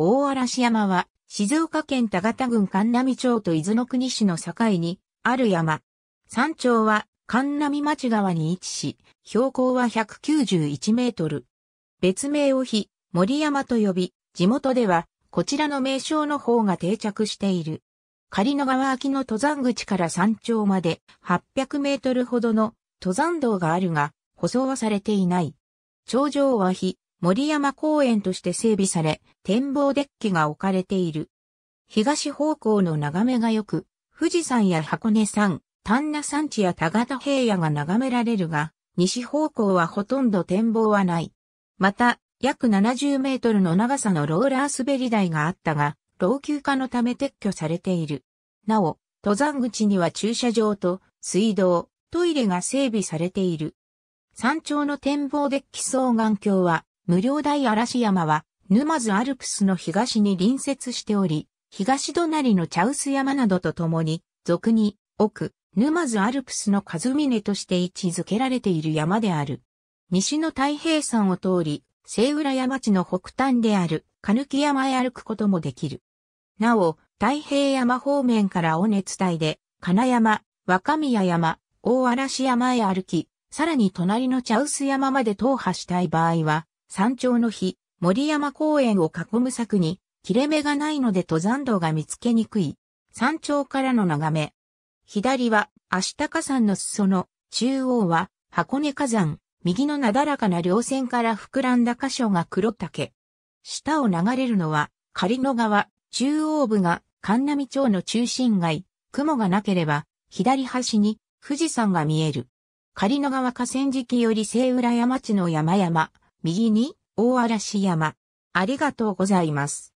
大嵐山は、静岡県田形郡神波町と伊豆の国市の境に、ある山。山頂は、神波町側に位置し、標高は191メートル。別名を非、森山と呼び、地元では、こちらの名称の方が定着している。仮の川秋の登山口から山頂まで800メートルほどの登山道があるが、舗装はされていない。頂上は非、森山公園として整備され、展望デッキが置かれている。東方向の眺めが良く、富士山や箱根山、丹那山地や田形平野が眺められるが、西方向はほとんど展望はない。また、約70メートルの長さのローラー滑り台があったが、老朽化のため撤去されている。なお、登山口には駐車場と水道、トイレが整備されている。山頂の展望デッキ双眼鏡は無料大嵐山は、沼津アルプスの東に隣接しており、東隣の茶臼山などとともに、俗に、奥、沼津アルプスの数峰として位置づけられている山である。西の太平山を通り、西浦山地の北端である、ヌキ山へ歩くこともできる。なお、太平山方面から尾根伝いで、金山、若宮山、大嵐山へ歩き、さらに隣の茶臼山まで踏破したい場合は、山頂の日、森山公園を囲む柵に、切れ目がないので登山道が見つけにくい。山頂からの眺め。左は、足高山の裾野、中央は、箱根火山、右のなだらかな稜線から膨らんだ箇所が黒竹。下を流れるのは、仮の川、中央部が、神波町の中心街、雲がなければ、左端に、富士山が見える。仮の川河川敷より西浦山地の山々、右に、大嵐山。ありがとうございます。